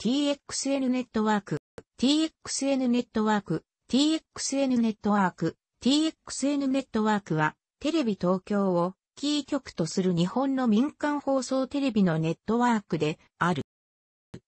TXN ネットワーク、TXN ネットワーク、TXN ネットワーク、TXN ネットワークは、テレビ東京をキー局とする日本の民間放送テレビのネットワークである。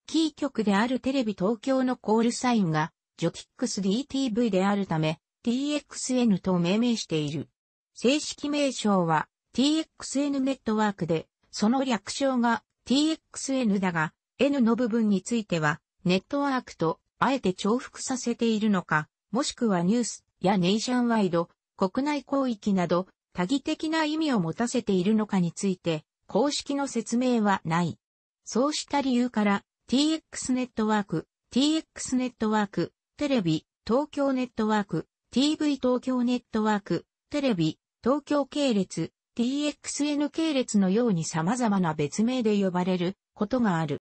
キー局であるテレビ東京のコールサインが、ジョティックス DTV であるため、TXN と命名している。正式名称は TXN ネットワークで、その略称が TXN だが、N の部分については、ネットワークとあえて重複させているのか、もしくはニュースやネイションワイド、国内広域など、多義的な意味を持たせているのかについて、公式の説明はない。そうした理由から、TX ネットワーク、TX ネットワーク、テレビ、東京ネットワーク、TV 東京ネットワーク、テレビ、東京系列、TXN 系列のように様々な別名で呼ばれることがある。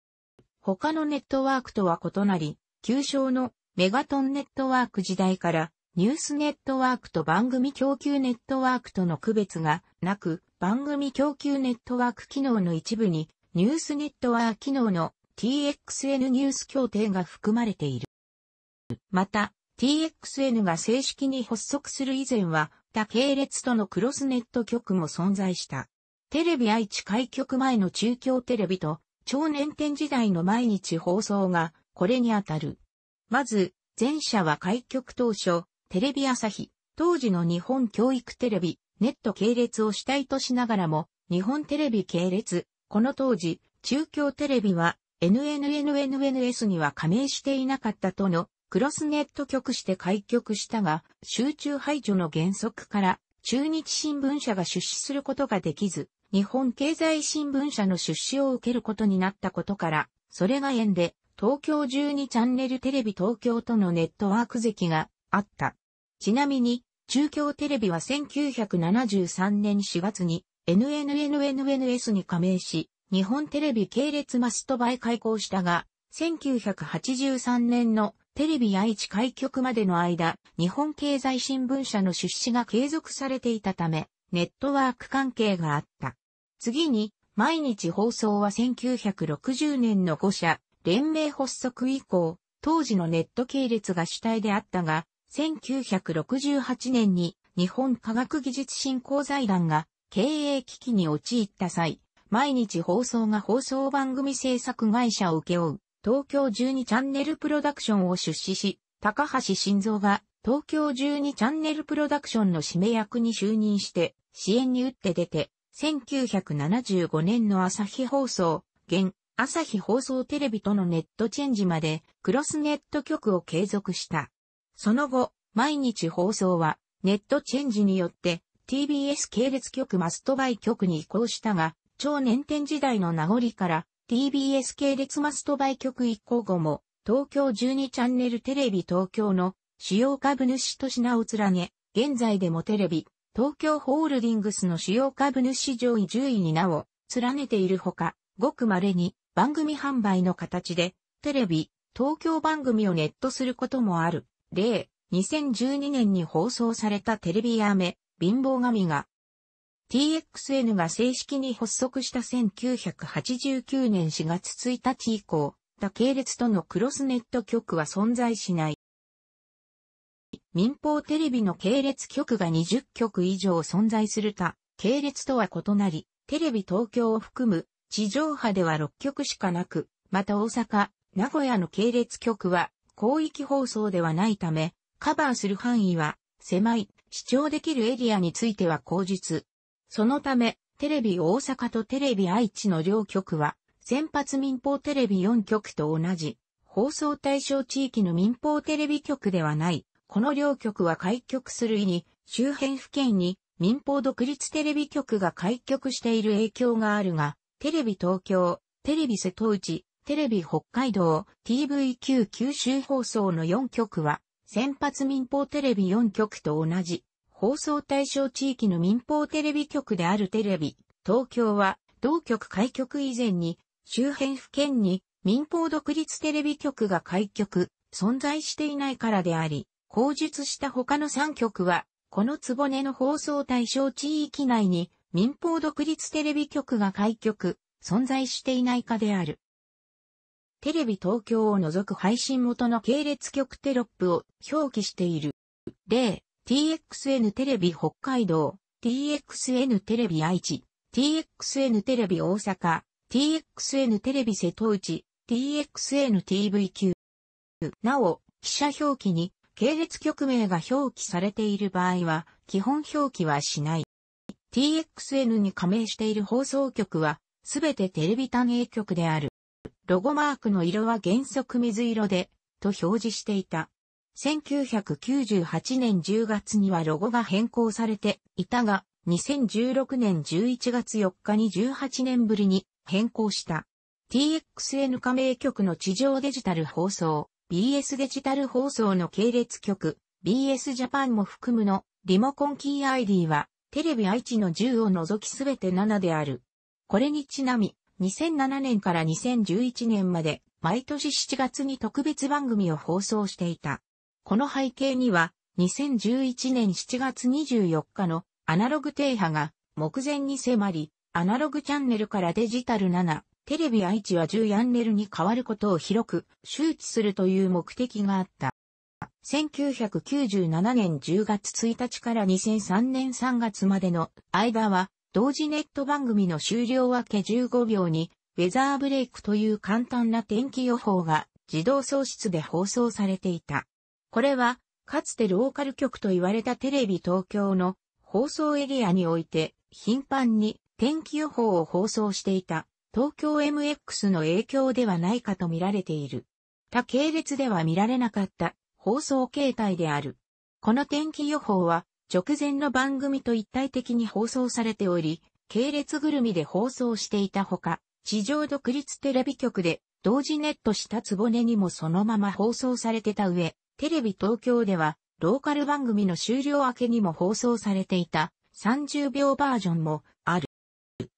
他のネットワークとは異なり、旧称のメガトンネットワーク時代からニュースネットワークと番組供給ネットワークとの区別がなく、番組供給ネットワーク機能の一部にニュースネットワーク機能の TXN ニュース協定が含まれている。また、TXN が正式に発足する以前は、他系列とのクロスネット局も存在した。テレビ愛知開局前の中京テレビと超年展時代の毎日放送がこれにあたる。まず、前者は開局当初、テレビ朝日、当時の日本教育テレビ、ネット系列を主体としながらも、日本テレビ系列、この当時、中京テレビは NNNNNS には加盟していなかったとのクロスネット局して開局したが、集中排除の原則から中日新聞社が出資することができず、日本経済新聞社の出資を受けることになったことから、それが縁で、東京12チャンネルテレビ東京とのネットワーク席があった。ちなみに、中京テレビは1973年4月に NNNNNS に加盟し、日本テレビ系列マストバイ開校したが、1983年のテレビ愛知開局までの間、日本経済新聞社の出資が継続されていたため、ネットワーク関係があった。次に、毎日放送は1960年の5社、連盟発足以降、当時のネット系列が主体であったが、1968年に日本科学技術振興財団が経営危機に陥った際、毎日放送が放送番組制作会社を請け負う東京12チャンネルプロダクションを出資し、高橋晋三が東京12チャンネルプロダクションの締め役に就任して、支援に打って出て、1975年の朝日放送、現、朝日放送テレビとのネットチェンジまで、クロスネット局を継続した。その後、毎日放送は、ネットチェンジによって、TBS 系列局マストバイ局に移行したが、超年天時代の名残から、TBS 系列マストバイ局移行後も、東京12チャンネルテレビ東京の主要株主と品を連ね、現在でもテレビ、東京ホールディングスの主要株主上位10位に名を連ねているほか、ごく稀に番組販売の形で、テレビ、東京番組をネットすることもある。例、2012年に放送されたテレビアメ、貧乏神が、TXN が正式に発足した1989年4月1日以降、他系列とのクロスネット局は存在しない。民放テレビの系列局が20局以上存在する他、系列とは異なり、テレビ東京を含む地上波では6局しかなく、また大阪、名古屋の系列局は広域放送ではないため、カバーする範囲は狭い、視聴できるエリアについては口実。そのため、テレビ大阪とテレビ愛知の両局は、先発民放テレビ4局と同じ、放送対象地域の民放テレビ局ではない、この両局は開局する意に、周辺府県に民放独立テレビ局が開局している影響があるが、テレビ東京、テレビ瀬戸内、テレビ北海道、TVQ 九州放送の4局は、先発民放テレビ4局と同じ、放送対象地域の民放テレビ局であるテレビ、東京は、同局開局以前に、周辺府県に民放独立テレビ局が開局、存在していないからであり、口述した他の3局は、このぼ根の放送対象地域内に民放独立テレビ局が開局、存在していないかである。テレビ東京を除く配信元の系列局テロップを表記している。例、TXN テレビ北海道、TXN テレビ愛知、TXN テレビ大阪、TXN テレビ瀬戸内、TXN TV q なお、記者表記に系列局名が表記されている場合は、基本表記はしない。TXN に加盟している放送局は、すべてテレビ単営局である。ロゴマークの色は原則水色で、と表示していた。1998年10月にはロゴが変更されていたが、2016年11月4日に18年ぶりに変更した。TXN 加盟局の地上デジタル放送、BS デジタル放送の系列局、BS ジャパンも含むの、リモコンキー ID は、テレビ愛知の10を除きすべて7である。これにちなみ、2007年から2011年まで、毎年7月に特別番組を放送していた。この背景には、2011年7月24日のアナログ停波が目前に迫り、アナログチャンネルからデジタル7、テレビ愛知は10ヤンネルに変わることを広く周知するという目的があった。1997年10月1日から2003年3月までの間は、同時ネット番組の終了明け15秒に、ウェザーブレイクという簡単な天気予報が自動喪失で放送されていた。これは、かつてローカル局と言われたテレビ東京の放送エリアにおいて頻繁に天気予報を放送していた東京 MX の影響ではないかと見られている。他系列では見られなかった放送形態である。この天気予報は直前の番組と一体的に放送されており、系列ぐるみで放送していたほか、地上独立テレビ局で同時ネットしたつぼねにもそのまま放送されてた上、テレビ東京ではローカル番組の終了明けにも放送されていた30秒バージョンも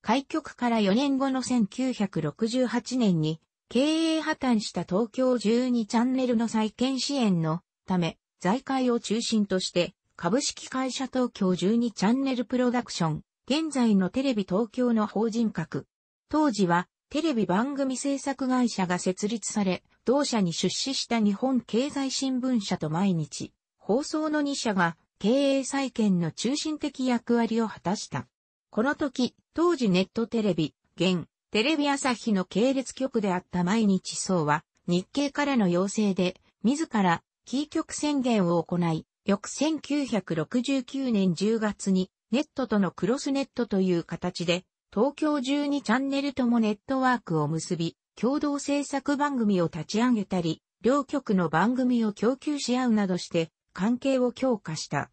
開局から4年後の1968年に、経営破綻した東京12チャンネルの再建支援のため、財界を中心として、株式会社東京12チャンネルプロダクション、現在のテレビ東京の法人格。当時は、テレビ番組制作会社が設立され、同社に出資した日本経済新聞社と毎日、放送の2社が経営再建の中心的役割を果たした。この時、当時ネットテレビ、現、テレビ朝日の系列局であった毎日層は、日経からの要請で、自ら、キー局宣言を行い、翌1969年10月に、ネットとのクロスネットという形で、東京中にチャンネルともネットワークを結び、共同制作番組を立ち上げたり、両局の番組を供給し合うなどして、関係を強化した。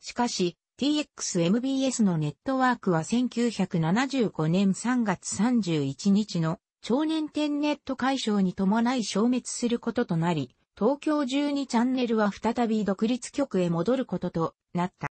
しかし、TXMBS のネットワークは1975年3月31日の超年点ネット解消に伴い消滅することとなり、東京12チャンネルは再び独立局へ戻ることとなった。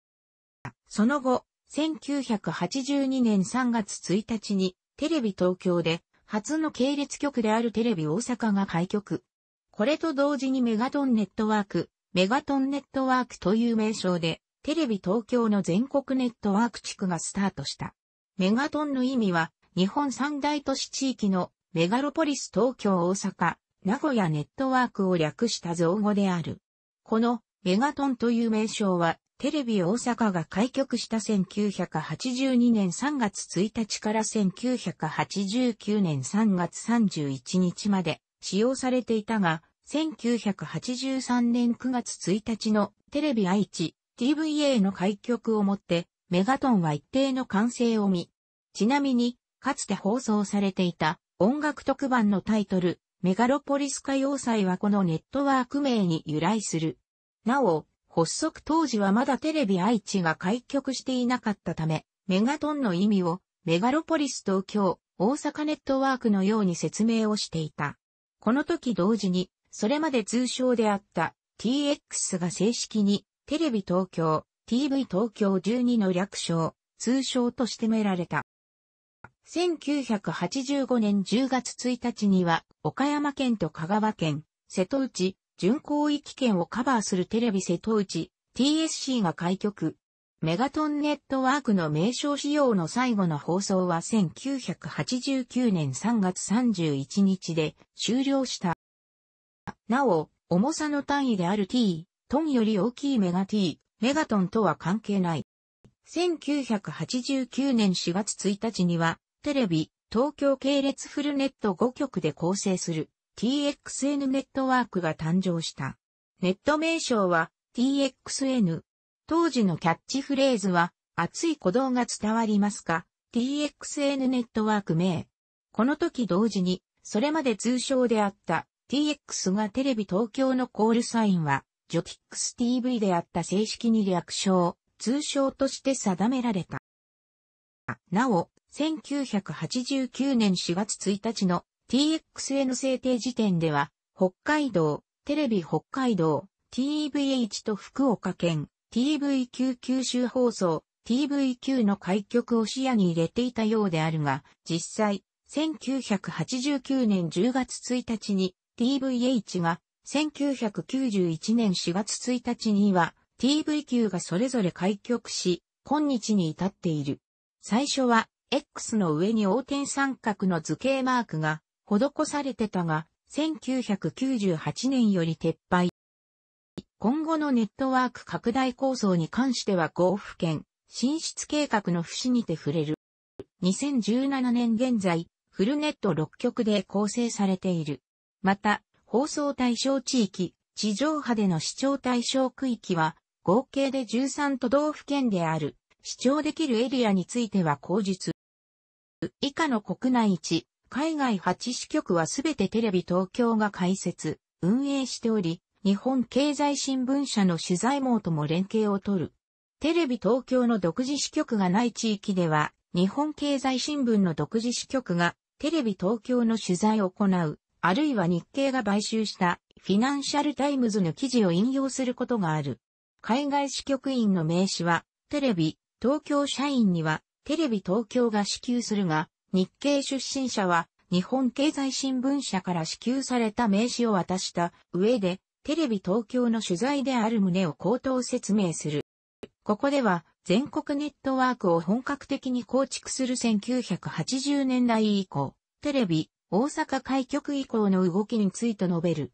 その後、1982年3月1日にテレビ東京で初の系列局であるテレビ大阪が開局。これと同時にメガトンネットワーク、メガトンネットワークという名称でテレビ東京の全国ネットワーク地区がスタートした。メガトンの意味は、日本三大都市地域のメガロポリス東京大阪、名古屋ネットワークを略した造語である。このメガトンという名称は、テレビ大阪が開局した1982年3月1日から1989年3月31日まで使用されていたが、1983年9月1日のテレビ愛知 TVA の開局をもって、メガトンは一定の完成を見。ちなみに、かつて放送されていた音楽特番のタイトル、メガロポリス歌謡祭はこのネットワーク名に由来する。なお、発足当時はまだテレビ愛知が開局していなかったため、メガトンの意味をメガロポリス東京、大阪ネットワークのように説明をしていた。この時同時に、それまで通称であった TX が正式にテレビ東京、TV 東京12の略称、通称としてめられた。1985年10月1日には、岡山県と香川県、瀬戸内、巡航域圏をカバーするテレビ瀬戸内、TSC が開局。メガトンネットワークの名称使用の最後の放送は1989年3月31日で終了した。なお、重さの単位である t トンより大きいメガ t、メガトンとは関係ない。1989年4月1日には、テレビ、東京系列フルネット5局で構成する TXN ネットワークが誕生した。ネット名称は TXN。当時のキャッチフレーズは、熱い鼓動が伝わりますか ?TXN ネットワーク名。この時同時に、それまで通称であった TX がテレビ東京のコールサインはジョティックス TV であった正式に略称、通称として定められた。なお、1989年4月1日の TXN 制定時点では、北海道、テレビ北海道、TVH と福岡県、TVQ 九州放送、TVQ の開局を視野に入れていたようであるが、実際、1989年10月1日に TVH が1991年4月1日には TV 級がそれぞれ開局し、今日に至っている。最初は X の上に横転三角の図形マークが施されてたが、1998年より撤廃。今後のネットワーク拡大構想に関しては合府県、進出計画の節にて触れる。2017年現在、フルネット6局で構成されている。また、放送対象地域、地上波での視聴対象区域は、合計で13都道府県である、視聴できるエリアについては口述。以下の国内1、海外8支局はすべてテレビ東京が開設、運営しており、日本経済新聞社の取材網とも連携を取る。テレビ東京の独自支局がない地域では、日本経済新聞の独自支局がテレビ東京の取材を行う。あるいは日経が買収したフィナンシャルタイムズの記事を引用することがある。海外支局員の名刺は、テレビ、東京社員には、テレビ東京が支給するが、日経出身者は、日本経済新聞社から支給された名刺を渡した上で、テレビ東京の取材である旨を口頭説明する。ここでは、全国ネットワークを本格的に構築する1980年代以降、テレビ、大阪開局以降の動きについて述べる。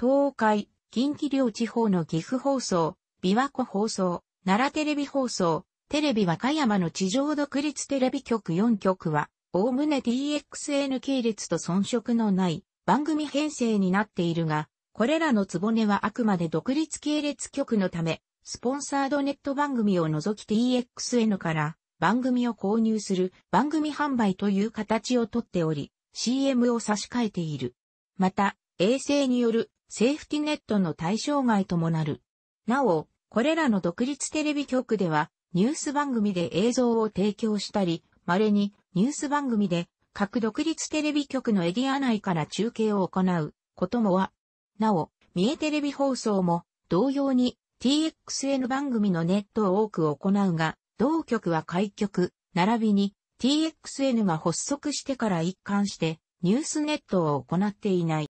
東海、近畿両地方の岐阜放送、琵琶湖放送、奈良テレビ放送、テレビ和歌山の地上独立テレビ局4局は、おおむね t x n 系列と遜色のない番組編成になっているが、これらのつぼねはあくまで独立系列局のため、スポンサードネット番組を除き TXN から番組を購入する番組販売という形をとっており、CM を差し替えている。また、衛星によるセーフティネットの対象外ともなる。なお、これらの独立テレビ局では、ニュース番組で映像を提供したり、稀にニュース番組で各独立テレビ局のエリア内から中継を行うこともは、なお、三重テレビ放送も同様に TXN 番組のネットを多く行うが、同局は開局、並びに TXN が発足してから一貫してニュースネットを行っていない。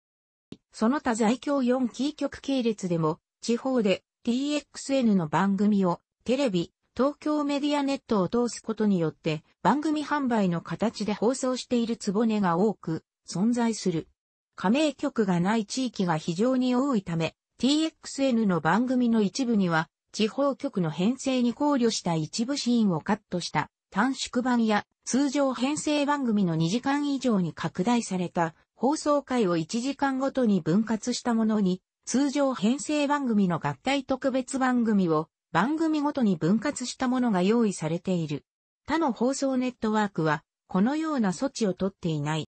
その他在京4キー局系列でも地方で TXN の番組をテレビ、東京メディアネットを通すことによって番組販売の形で放送しているつぼねが多く存在する。加盟局がない地域が非常に多いため TXN の番組の一部には地方局の編成に考慮した一部シーンをカットした短縮版や通常編成番組の2時間以上に拡大された放送回を1時間ごとに分割したものに、通常編成番組の合体特別番組を番組ごとに分割したものが用意されている。他の放送ネットワークは、このような措置をとっていない。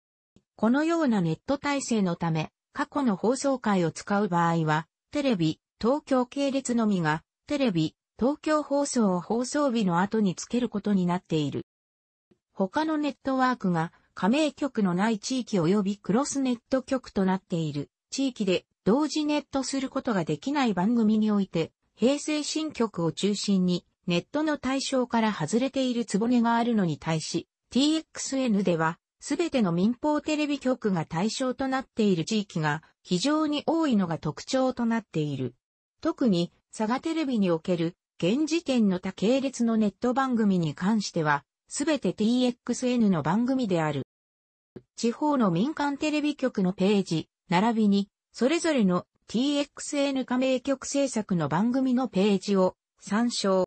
このようなネット体制のため、過去の放送回を使う場合は、テレビ、東京系列のみが、テレビ、東京放送を放送日の後につけることになっている。他のネットワークが加盟局のない地域及びクロスネット局となっている地域で同時ネットすることができない番組において、平成新局を中心にネットの対象から外れているつぼ根があるのに対し、TXN では、すべての民放テレビ局が対象となっている地域が非常に多いのが特徴となっている。特に、佐賀テレビにおける現時点の多系列のネット番組に関しては、すべて TXN の番組である。地方の民間テレビ局のページ、並びに、それぞれの TXN 加盟局制作の番組のページを参照。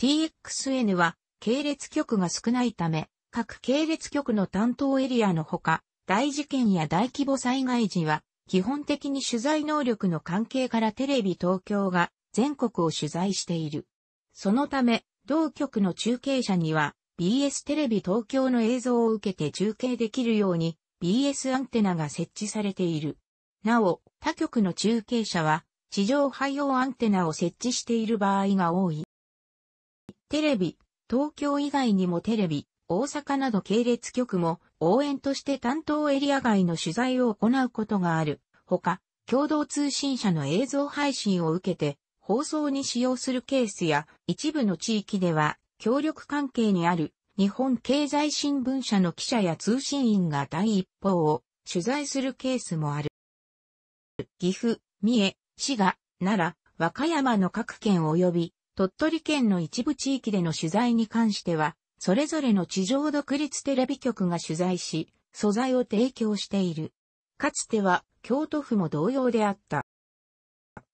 TXN は系列局が少ないため、各系列局の担当エリアのほか、大事件や大規模災害時は、基本的に取材能力の関係からテレビ東京が全国を取材している。そのため、同局の中継者には、BS テレビ東京の映像を受けて中継できるように BS アンテナが設置されている。なお、他局の中継者は地上配用アンテナを設置している場合が多い。テレビ、東京以外にもテレビ、大阪など系列局も応援として担当エリア外の取材を行うことがある。ほか、共同通信社の映像配信を受けて放送に使用するケースや一部の地域では協力関係にある日本経済新聞社の記者や通信員が第一報を取材するケースもある。岐阜、三重、滋賀、奈良、和歌山の各県及び鳥取県の一部地域での取材に関しては、それぞれの地上独立テレビ局が取材し、素材を提供している。かつては京都府も同様であった。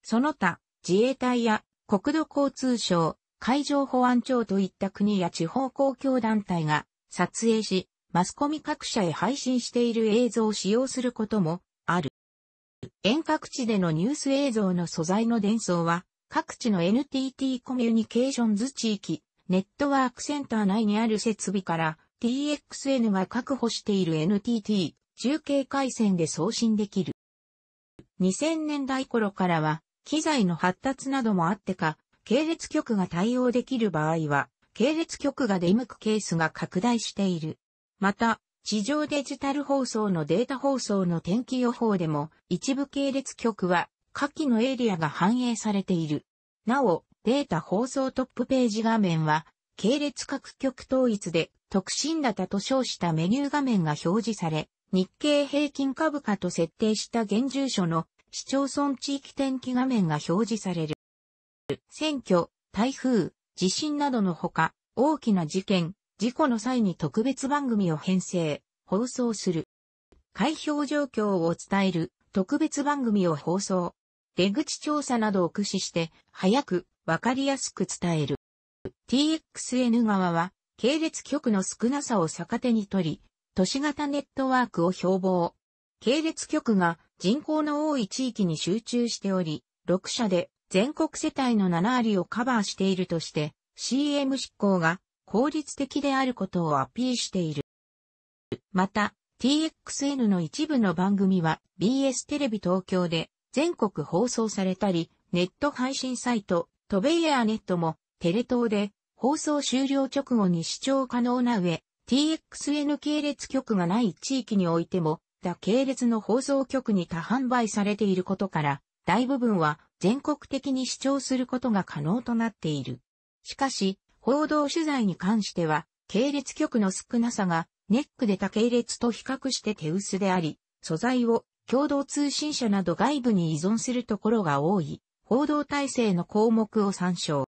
その他、自衛隊や国土交通省、海上保安庁といった国や地方公共団体が撮影し、マスコミ各社へ配信している映像を使用することもある。遠隔地でのニュース映像の素材の伝送は、各地の NTT コミュニケーションズ地域、ネットワークセンター内にある設備から TXN が確保している NTT 中継回線で送信できる。2000年代頃からは、機材の発達などもあってか、系列局が対応できる場合は、系列局が出向くケースが拡大している。また、地上デジタル放送のデータ放送の天気予報でも、一部系列局は、下記のエリアが反映されている。なお、データ放送トップページ画面は、系列各局統一で特進型と称したメニュー画面が表示され、日経平均株価と設定した現住所の市町村地域天気画面が表示される。選挙、台風、地震などのほか、大きな事件、事故の際に特別番組を編成、放送する。開票状況を伝える特別番組を放送。出口調査などを駆使して、早く、わかりやすく伝える。TXN 側は、系列局の少なさを逆手に取り、都市型ネットワークを標榜。系列局が人口の多い地域に集中しており、6社で全国世帯の7割をカバーしているとして、CM 執行が効率的であることをアピールしている。また、TXN の一部の番組は BS テレビ東京で全国放送されたり、ネット配信サイト、トベイヤーネットもテレ東で放送終了直後に視聴可能な上、TXN 系列局がない地域においても、他系列の放送局に多販売されていることから、大部分は全国的に視聴することが可能となっている。しかし、報道取材に関しては、系列局の少なさが、ネックで他系列と比較して手薄であり、素材を共同通信社など外部に依存するところが多い、報道体制の項目を参照。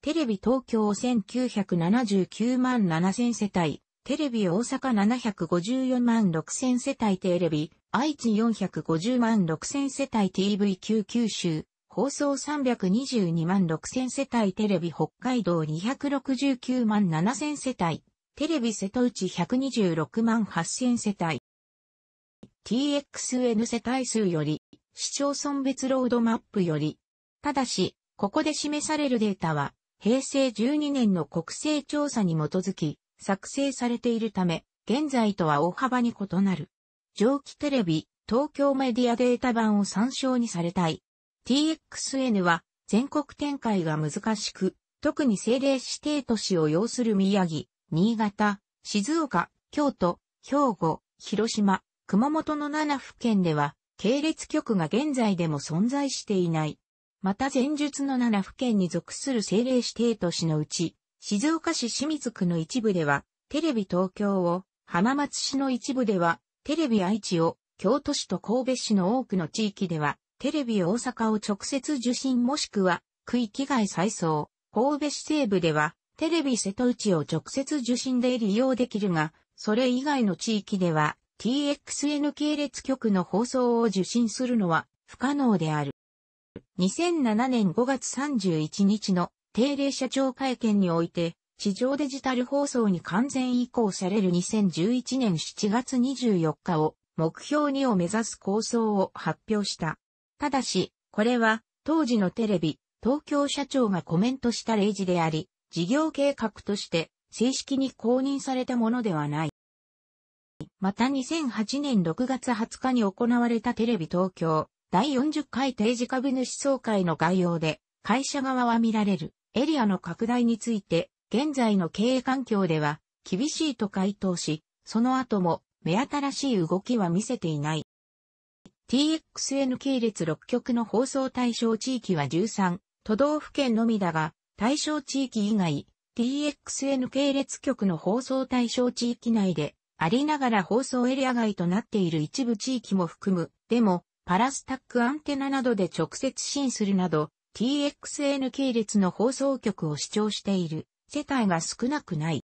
テレビ東京1979万7000世帯、テレビ大阪754万6000世帯テレビ、愛知450万6000世帯 t v 9九州、放送322万6000世帯テレビ北海道269万7000世帯、テレビ瀬戸内126万8000世帯。TXN 世帯数より、市町村別ロードマップより、ただし、ここで示されるデータは、平成12年の国勢調査に基づき、作成されているため、現在とは大幅に異なる。蒸気テレビ、東京メディアデータ版を参照にされたい。TXN は全国展開が難しく、特に政令指定都市を要する宮城、新潟、静岡、京都、兵庫、広島、熊本の7府県では、系列局が現在でも存在していない。また前述の7府県に属する政令指定都市のうち、静岡市清水区の一部では、テレビ東京を、浜松市の一部では、テレビ愛知を、京都市と神戸市の多くの地域では、テレビ大阪を直接受信もしくは、区域外再送。神戸市西部では、テレビ瀬戸内を直接受信で利用できるが、それ以外の地域では、TXN 系列局の放送を受信するのは不可能である。2007年5月31日の定例社長会見において、地上デジタル放送に完全移行される2011年7月24日を目標にを目指す構想を発表した。ただし、これは当時のテレビ、東京社長がコメントした例示であり、事業計画として正式に公認されたものではない。また2008年6月20日に行われたテレビ東京第40回定時株主総会の概要で会社側は見られる。エリアの拡大について、現在の経営環境では厳しいと回答し、その後も目新しい動きは見せていない。TXN 系列6局の放送対象地域は13都道府県のみだが、対象地域以外、TXN 系列局の放送対象地域内で、ありながら放送エリア外となっている一部地域も含む、でも、パラスタックアンテナなどで直接支援するなど、TXN 系列の放送局を視聴している世帯が少なくない。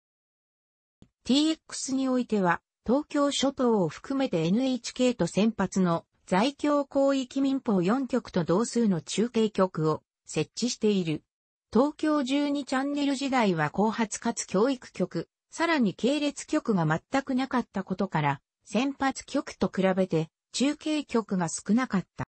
TX においては、東京諸島を含めて NHK と先発の在京広域民放4局と同数の中継局を設置している。東京12チャンネル時代は後発かつ教育局、さらに系列局が全くなかったことから、先発局と比べて中継局が少なかった。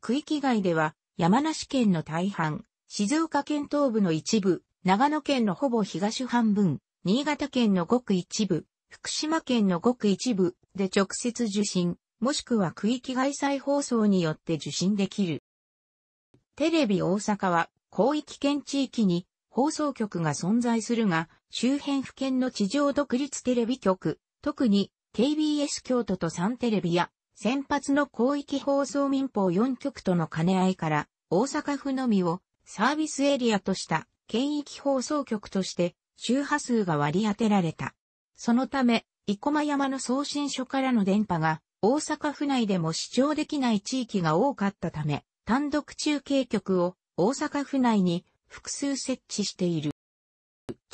区域外では山梨県の大半、静岡県東部の一部、長野県のほぼ東半分、新潟県のごく一部、福島県のごく一部で直接受信、もしくは区域外再放送によって受信できる。テレビ大阪は広域圏地域に放送局が存在するが、周辺府県の地上独立テレビ局、特に KBS 京都とサンテレビや先発の広域放送民法4局との兼ね合いから、大阪府のみをサービスエリアとした県域放送局として周波数が割り当てられた。そのため、生駒山の送信所からの電波が大阪府内でも視聴できない地域が多かったため、単独中継局を大阪府内に複数設置している。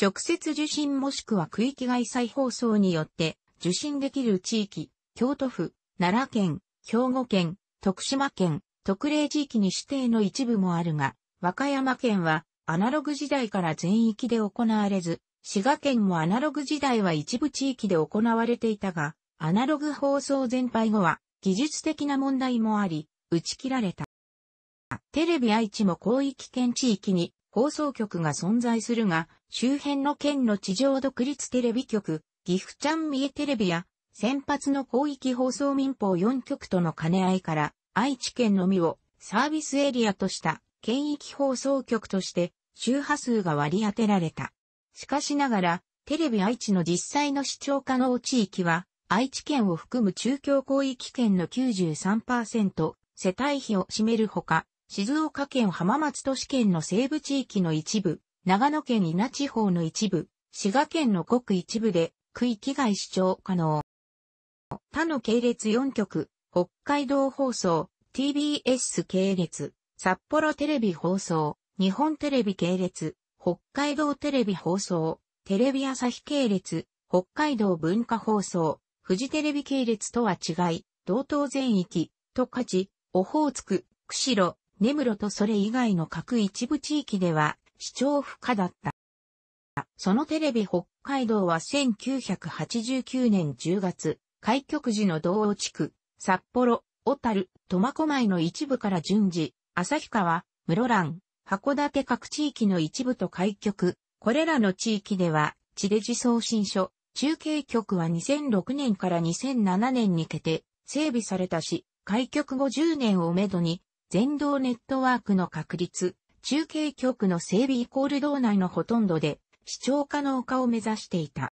直接受信もしくは区域外再放送によって受信できる地域、京都府、奈良県、兵庫県、徳島県、特例地域に指定の一部もあるが、和歌山県はアナログ時代から全域で行われず、滋賀県もアナログ時代は一部地域で行われていたが、アナログ放送全廃後は技術的な問題もあり、打ち切られた。テレビ愛知も広域圏地域に放送局が存在するが、周辺の県の地上独立テレビ局、岐阜ちゃん三重テレビや先発の広域放送民放4局との兼ね合いから、愛知県のみをサービスエリアとした県域放送局として周波数が割り当てられた。しかしながら、テレビ愛知の実際の視聴可能地域は、愛知県を含む中京広域圏の93%、世帯費を占めるほか、静岡県浜松都市圏の西部地域の一部、長野県稲地方の一部、滋賀県の国一部で区域外視聴可能。他の系列4局、北海道放送、TBS 系列、札幌テレビ放送、日本テレビ系列、北海道テレビ放送、テレビ朝日系列、北海道文化放送、フジテレビ系列とは違い、同等全域、十勝、オホーツク、釧路、根室とそれ以外の各一部地域では、視聴不可だった。そのテレビ北海道は1989年10月、開局時の道央地区、札幌、小樽、苫小牧の一部から順次、旭川、室蘭、函館各地域の一部と開局。これらの地域では、地デジ送信所、中継局は2006年から2007年にけて整備されたし、開局後10年をめどに、全道ネットワークの確立、中継局の整備イコール道内のほとんどで、視聴可能化を目指していた。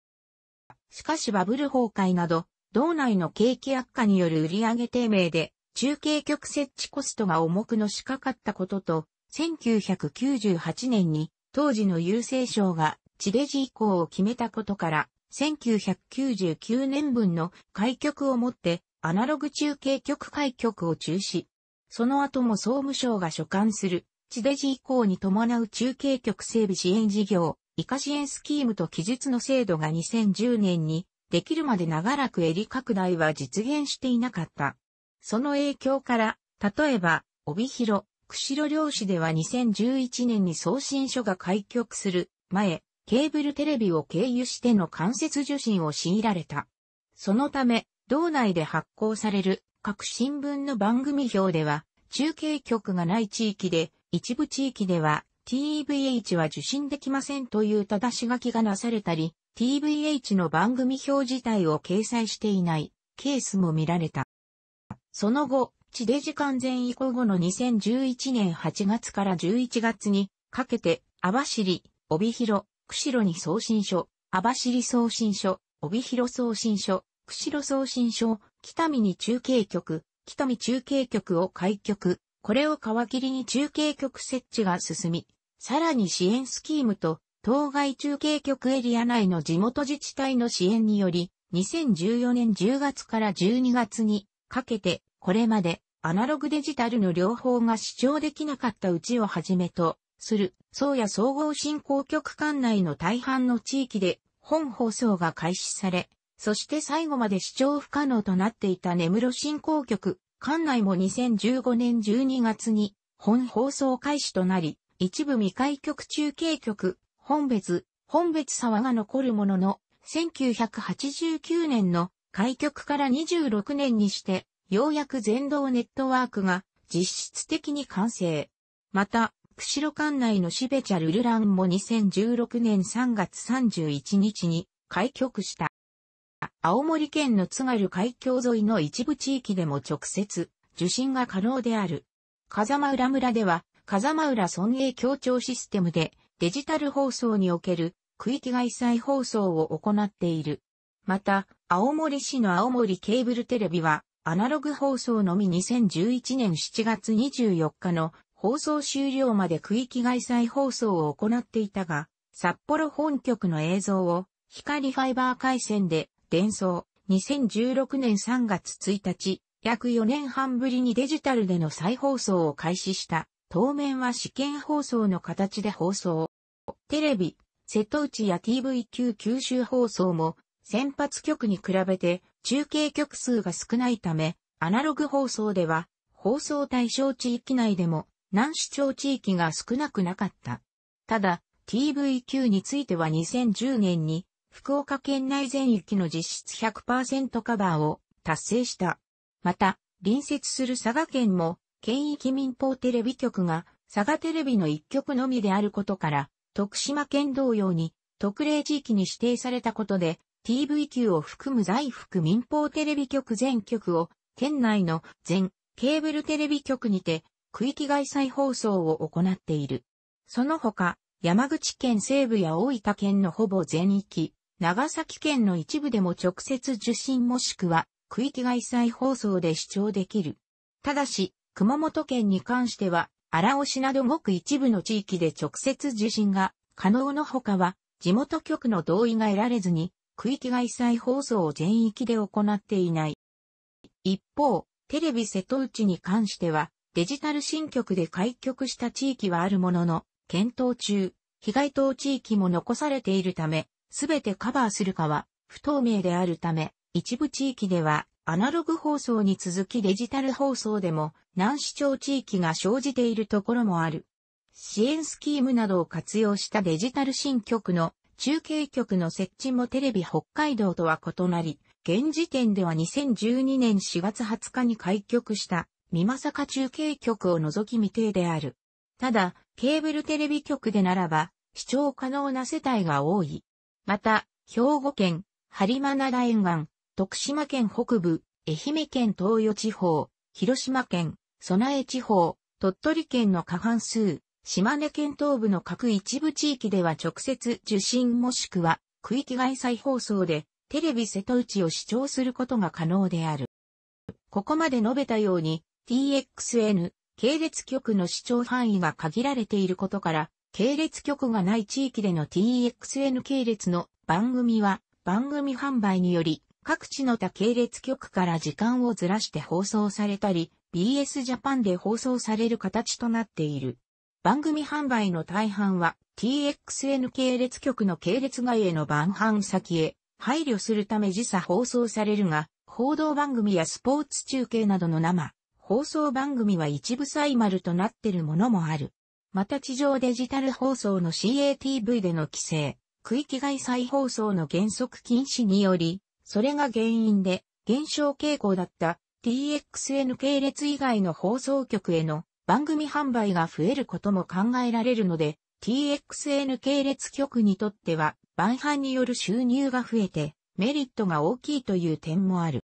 しかしバブル崩壊など、道内の景気悪化による売上低迷で、中継局設置コストが重くのしかかったことと、1998年に当時の郵政省が地デジ移行を決めたことから、1999年分の開局をもってアナログ中継局開局を中止。その後も総務省が所管する地デジ移行に伴う中継局整備支援事業、以下支援スキームと記述の制度が2010年にできるまで長らく襟拡大は実現していなかった。その影響から、例えば、帯広、釧路漁師では2011年に送信所が開局する前、ケーブルテレビを経由しての間接受信を強いられた。そのため、道内で発行される各新聞の番組表では、中継局がない地域で、一部地域では TVH は受信できませんという正し書きがなされたり、TVH の番組表自体を掲載していないケースも見られた。その後、地デジ完全移行後の2011年8月から11月にかけて、網走、帯広、釧路に送信所、網走送信所、帯広送信所、釧路送信所、北見に中継局、北見中継局を開局、これを皮切りに中継局設置が進み、さらに支援スキームと当該中継局エリア内の地元自治体の支援により、2014年10月から12月にかけて、これまでアナログデジタルの両方が視聴できなかったうちをはじめとする、宗谷総合振興局管内の大半の地域で本放送が開始され、そして最後まで視聴不可能となっていた根室振興局管内も2015年12月に本放送開始となり、一部未開局中継局本別、本別沢が残るものの、1989年の開局から26年にして、ようやく全道ネットワークが実質的に完成。また、釧路管内のシベチャルルランも2016年3月31日に開局した。青森県の津軽海峡沿いの一部地域でも直接受信が可能である。風間浦村では、風間浦村営協調システムでデジタル放送における区域外再放送を行っている。また、青森市の青森ケーブルテレビは、アナログ放送のみ2011年7月24日の放送終了まで区域外再放送を行っていたが、札幌本局の映像を光ファイバー回線で伝送2016年3月1日、約4年半ぶりにデジタルでの再放送を開始した。当面は試験放送の形で放送。テレビ、瀬戸内や TV 級九州放送も、先発局に比べて中継局数が少ないため、アナログ放送では、放送対象地域内でも、南市町地域が少なくなかった。ただ、TV 級については2010年に、福岡県内全域の実質100%カバーを達成した。また、隣接する佐賀県も県域民放テレビ局が佐賀テレビの一局のみであることから、徳島県同様に特例地域に指定されたことで、TV 級を含む在福民放テレビ局全局を、県内の全ケーブルテレビ局にて、区域外再放送を行っている。その他、山口県西部や大分県のほぼ全域、長崎県の一部でも直接受信もしくは、区域外再放送で視聴できる。ただし、熊本県に関しては、荒尾市などごく一部の地域で直接受信が可能のほかは、地元局の同意が得られずに、区域外再放送を全域で行っていない。一方、テレビ瀬戸内に関しては、デジタル新局で開局した地域はあるものの、検討中、被害等地域も残されているため、すべてカバーするかは不透明であるため、一部地域ではアナログ放送に続きデジタル放送でも難視聴地域が生じているところもある。支援スキームなどを活用したデジタル新局の中継局の設置もテレビ北海道とは異なり、現時点では2012年4月20日に開局した美まさか中継局を除き未定である。ただ、ケーブルテレビ局でならば、視聴可能な世帯が多い。また、兵庫県、播磨灘沿岸、徳島県北部、愛媛県東予地方、広島県、備え地方、鳥取県の過半数、島根県東部の各一部地域では直接受信もしくは区域外再放送でテレビ瀬戸内を視聴することが可能である。ここまで述べたように TXN 系列局の視聴範囲が限られていることから系列局がない地域での TXN 系列の番組は番組販売により各地の他系列局から時間をずらして放送されたり、BS ジャパンで放送される形となっている。番組販売の大半は TXN 系列局の系列外への番飯先へ配慮するため時差放送されるが、報道番組やスポーツ中継などの生、放送番組は一部サイマルとなってるものもある。また地上デジタル放送の CATV での規制、区域外再放送の原則禁止により、それが原因で減少傾向だった TXN 系列以外の放送局への番組販売が増えることも考えられるので、TXN 系列局にとっては、番販による収入が増えて、メリットが大きいという点もある。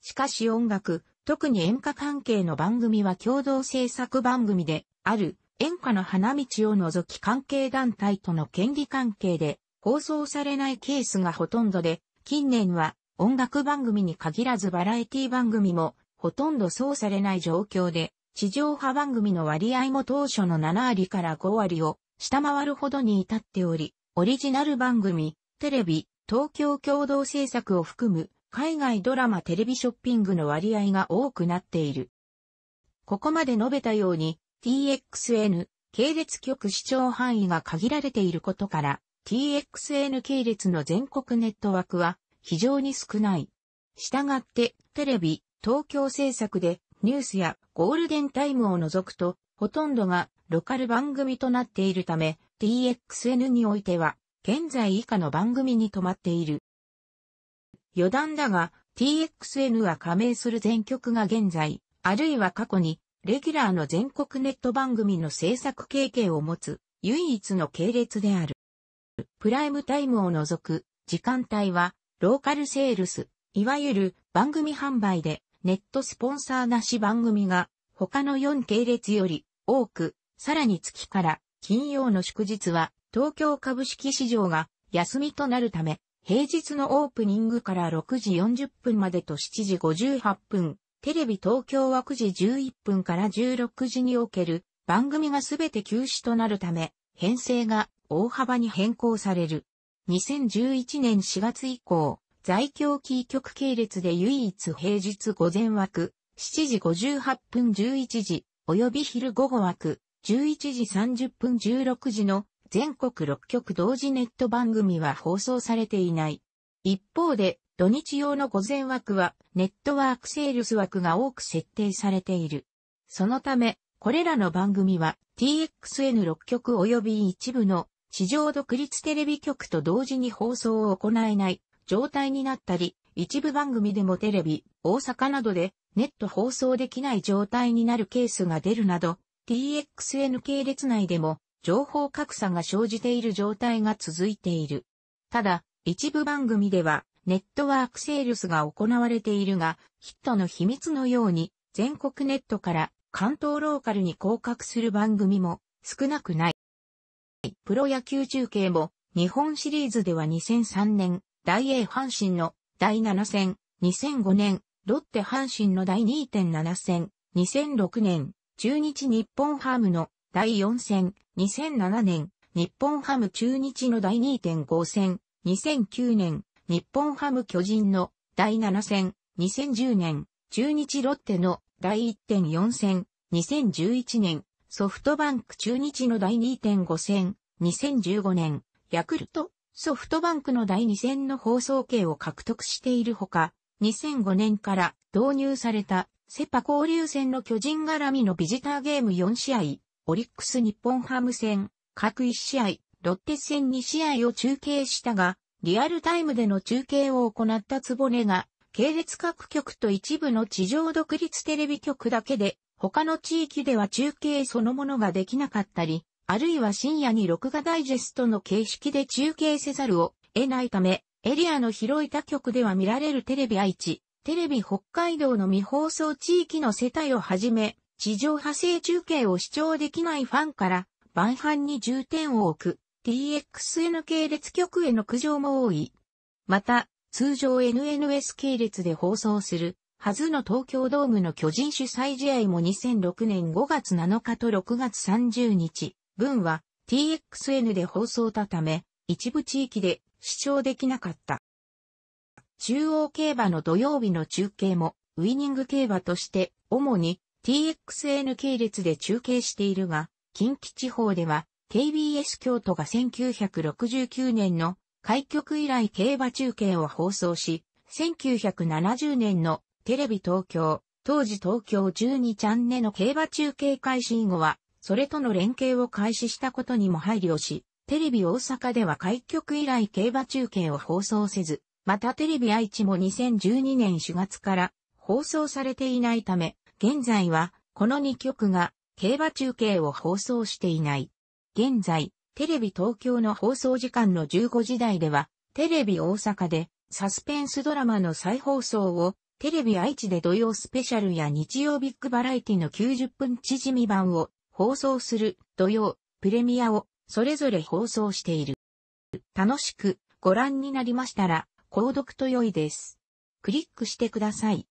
しかし音楽、特に演歌関係の番組は共同制作番組である演歌の花道を除き関係団体との権利関係で放送されないケースがほとんどで近年は音楽番組に限らずバラエティ番組もほとんどそうされない状況で、地上波番組の割合も当初の7割から5割を下回るほどに至っており、オリジナル番組、テレビ、東京共同制作を含む海外ドラマテレビショッピングの割合が多くなっている。ここまで述べたように TXN 系列局視聴範囲が限られていることから TXN 系列の全国ネットワークは非常に少ない。したがって、テレビ、東京制作でニュースやゴールデンタイムを除くと、ほとんどがロカル番組となっているため、TXN においては、現在以下の番組に止まっている。余談だが、TXN は加盟する全局が現在、あるいは過去に、レギュラーの全国ネット番組の制作経験を持つ、唯一の系列である。プライムタイムを除く時間帯は、ローカルセールス、いわゆる番組販売でネットスポンサーなし番組が他の4系列より多く、さらに月から金曜の祝日は東京株式市場が休みとなるため、平日のオープニングから6時40分までと7時58分、テレビ東京は9時11分から16時における番組がすべて休止となるため、編成が大幅に変更される。2011年4月以降、在京キー局系列で唯一平日午前枠、7時58分11時、及び昼午後枠、11時30分16時の全国6局同時ネット番組は放送されていない。一方で、土日用の午前枠は、ネットワークセールス枠が多く設定されている。そのため、これらの番組は TXN6 局及び一部の市場独立テレビ局と同時に放送を行えない状態になったり、一部番組でもテレビ、大阪などでネット放送できない状態になるケースが出るなど、TXN 系列内でも情報格差が生じている状態が続いている。ただ、一部番組ではネットワークセールスが行われているが、ヒットの秘密のように全国ネットから関東ローカルに降格する番組も少なくない。プロ野球中継も、日本シリーズでは2003年、大英阪神の第7戦、2005年、ロッテ阪神の第2.7戦、2006年、中日日本ハムの第4戦、2007年、日本ハム中日の第2.5戦、2009年、日本ハム巨人の第7戦、2010年、中日ロッテの第1.4戦、2011年、ソフトバンク中日の第2.5戦、2015年、ヤクルト、ソフトバンクの第2戦の放送系を獲得しているほか、2005年から導入されたセパ交流戦の巨人絡みのビジターゲーム4試合、オリックス日本ハム戦、各1試合、ロッテ戦2試合を中継したが、リアルタイムでの中継を行ったつぼねが、系列各局と一部の地上独立テレビ局だけで、他の地域では中継そのものができなかったり、あるいは深夜に録画ダイジェストの形式で中継せざるを得ないため、エリアの広い他局では見られるテレビ愛知、テレビ北海道の未放送地域の世帯をはじめ、地上派生中継を視聴できないファンから、晩飯に重点を置く、TXN 系列局への苦情も多い。また、通常 NNS 系列で放送する、はずの東京ドームの巨人主催試合も2006年5月7日と6月30日、文は TXN で放送たため、一部地域で視聴できなかった。中央競馬の土曜日の中継も、ウィニング競馬として、主に TXN 系列で中継しているが、近畿地方では、KBS 京都が1969年の開局以来競馬中継を放送し、1970年のテレビ東京、当時東京12チャンネの競馬中継開始以後はそれとの連携を開始したことにも配慮し、テレビ大阪では開局以来競馬中継を放送せず、またテレビ愛知も2012年4月から放送されていないため、現在はこの2局が競馬中継を放送していない。現在、テレビ東京の放送時間の15時台では、テレビ大阪でサスペンスドラマの再放送を、テレビ愛知で土曜スペシャルや日曜ビッグバラエティの90分縮み版を放送する土曜、プレミアをそれぞれ放送している。楽しくご覧になりましたら、購読と良いです。クリックしてください。